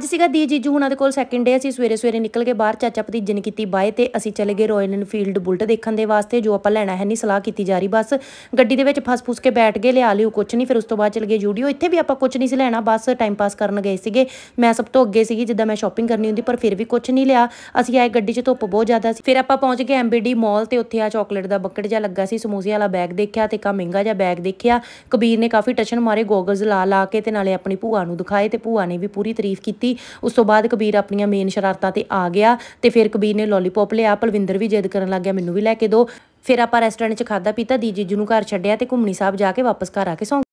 ਅੱਜ ਸੀਗਾ ਦੀ ਜੀਜੂ ਹੁਣਾਂ ਦੇ ਕੋਲ ਸੈਕਿੰਡ ਡੇ ਅਸੀਂ ਸਵੇਰੇ ਸਵੇਰੇ ਨਿਕਲ ਕੇ ਬਾਹਰ ਚਾਚਾ ਭਤੀਜੇ ਨੇ ਕੀਤੀ ਬਾਏ ਤੇ ਅਸੀਂ ਚਲੇ ਗਏ ਰਾਇਲ ਇਨਫੀਲਡ ਬੁਲਟ ਦੇਖਣ ਦੇ ਵਾਸਤੇ ਜੋ ਆਪਾਂ ਲੈਣਾ ਹੈ ਨਹੀਂ ਸਲਾਹ ਕੀਤੀ ਜਾ ਰਹੀ ਬਸ ਗੱਡੀ ਦੇ ਵਿੱਚ ਫਸ ਫੂਸ ਕੇ ਬੈਠ ਗਏ ਲਿਆ ਲਿਓ ਕੁਝ ਨਹੀਂ ਫਿਰ ਉਸ ਤੋਂ ਬਾਅਦ ਚਲ ਗਏ ਜੂਡੀਓ ਇੱਥੇ ਵੀ ਆਪਾਂ ਕੁਝ ਨਹੀਂ ਸੀ ਲੈਣਾ ਬਸ ਟਾਈਮ ਪਾਸ ਕਰਨ ਗਏ ਸੀਗੇ ਮੈਂ ਸਭ ਤੋਂ ਅੱਗੇ ਸੀਗੀ ਜਿੱਦਾਂ ਮੈਂ ਸ਼ਾਪਿੰਗ ਕਰਨੀ ਹੁੰਦੀ ਪਰ ਫਿਰ ਵੀ ਕੁਝ ਨਹੀਂ ਲਿਆ ਅਸੀਂ ਆਏ ਗੱਡੀ 'ਚ ਧੁੱਪ ਬਹੁਤ ਜ਼ਿਆਦਾ ਸੀ ਫਿਰ ਆਪਾਂ ਪਹੁੰਚ ਗਏ ਐਮਬੀਡੀ ਮਾਲ ਤੇ ਉੱਥੇ ਆ ਚਾਕਲੇਟ ਦਾ ਬੱਕਟ ਜਿਹਾ ਲੱਗਾ ਸੀ ਸਮੋਸੇ ਵਾਲਾ ਬੈਗ ਦੇਖਿਆ ਤੇ ਕਾ ਮਹਿੰਗਾ ਜਿਹਾ ਬੈਗ ਦੇਖਿਆ ਕਬੀਰ ਨੇ ਕਾਫੀ ਟਸ਼ਨ ਮਾਰੇ ਗੋਗਲਸ ਲਾ ਲਾ ਕੇ ਤੇ ਨਾਲੇ ਆਪਣੀ ਭੂਆ ਨੂੰ ਦਿਖਾਏ ਤੇ ਭੂਆ ਨੇ ਵੀ ਪੂਰੀ ਤਾਰੀਫ ਕੀਤੀ ਸੀ ਉਸ ਤੋਂ ਬਾਅਦ ਕਬੀਰ ਆਪਣੀਆਂ ਮੇਨ ਸ਼ਰਾਰਤਾਂ ਤੇ ਆ ਗਿਆ ਤੇ ਫਿਰ ਕਬੀਰ ਨੇ ਲੋਲੀਪੌਪ ਲਿਆ ਪਲਵਿੰਦਰ ਵੀ ਜਿੱਦ ਕਰਨ ਲੱਗ ਗਿਆ ਮੈਨੂੰ ਵੀ ਲੈ ਕੇ ਦਿਓ ਫਿਰ ਆਪਾਂ ਰੈਸਟੋਰੈਂਟ 'ਚ ਖਾਦਾ ਪੀਤਾ ਦੀ ਜੀਜੂ ਨੂੰ ਘਰ ਛੱਡਿਆ ਤੇ ਘੁੰਮਣੀ ਸਾਹਿਬ ਜਾ ਕੇ ਵਾਪਸ ਘਰ ਆ ਕੇ ਸੌਂ